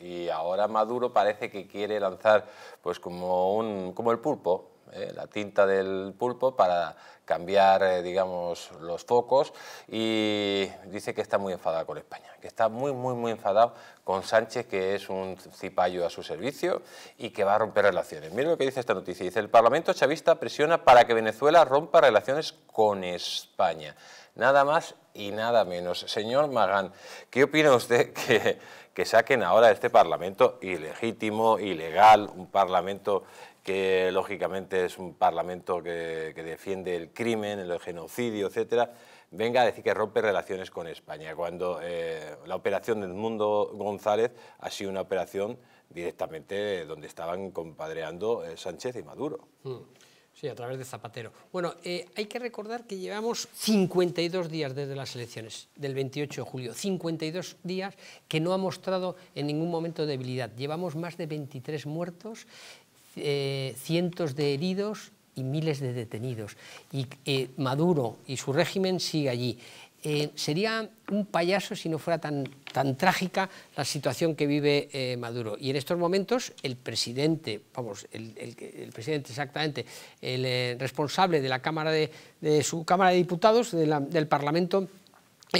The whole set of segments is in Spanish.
y ahora Maduro parece que quiere lanzar, pues como, un, como el pulpo, eh, la tinta del pulpo para cambiar, eh, digamos, los focos y dice que está muy enfadada con España, que está muy, muy, muy enfadado con Sánchez, que es un cipayo a su servicio y que va a romper relaciones. Mira lo que dice esta noticia, dice, el Parlamento chavista presiona para que Venezuela rompa relaciones con España. Nada más y nada menos. Señor Magán, ¿qué opina usted que, que saquen ahora este Parlamento ilegítimo, ilegal, un Parlamento que lógicamente es un parlamento que, defiende el crimen, el genocidio, etcétera, venga a decir que rompe relaciones con España, cuando eh, la operación del Mundo González ha sido una operación directamente donde estaban compadreando eh, Sánchez y Maduro. Hmm. Sí, a través de Zapatero. Bueno, eh, hay que recordar que llevamos 52 días desde las elecciones, del 28 de julio, 52 días que no ha mostrado en ningún momento debilidad. Llevamos más de 23 muertos, eh, cientos de heridos y miles de detenidos. Y eh, Maduro y su régimen sigue allí. Eh, sería un payaso si no fuera tan, tan trágica la situación que vive Maduro. Y en estos momentos el presidente, vamos, el, presidente exactamente, el responsable de la Cámara de, su Cámara de Diputados, del Parlamento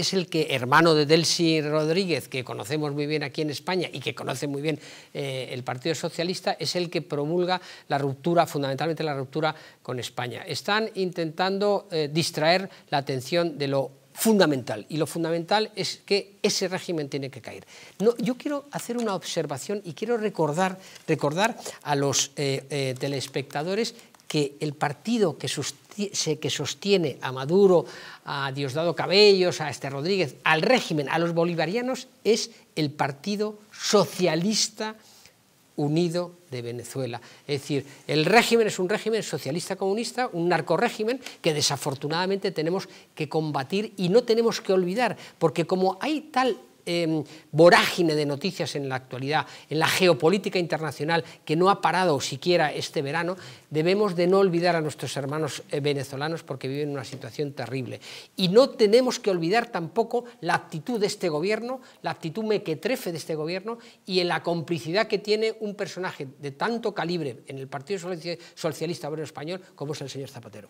es el que, hermano de Delcy Rodríguez, que conocemos muy bien aquí en España y que conoce muy bien eh, el Partido Socialista, es el que promulga la ruptura, fundamentalmente la ruptura con España. Están intentando eh, distraer la atención de lo fundamental, y lo fundamental es que ese régimen tiene que caer. yo quiero hacer una observación y quiero recordar, recordar a los eh, telespectadores que el partido que sostiene, que sostiene a Maduro, a Diosdado Cabellos, a Este Rodríguez, al régimen, a los bolivarianos, es el Partido Socialista Unido de Venezuela. Es decir, el régimen es un régimen socialista comunista, un narcorégimen que desafortunadamente tenemos que combatir y no tenemos que olvidar, porque como hay tal Em, vorágine de noticias en la actualidad, en la geopolítica internacional que no ha parado siquiera este verano, debemos de no olvidar a nuestros hermanos eh, venezolanos porque viven una situación terrible. Y no tenemos que olvidar tampoco la actitud de este gobierno, la actitud mequetrefe de este gobierno y en la complicidad que tiene un personaje de tanto calibre en el Partido Socialista Obrero Español como es el señor Zapatero.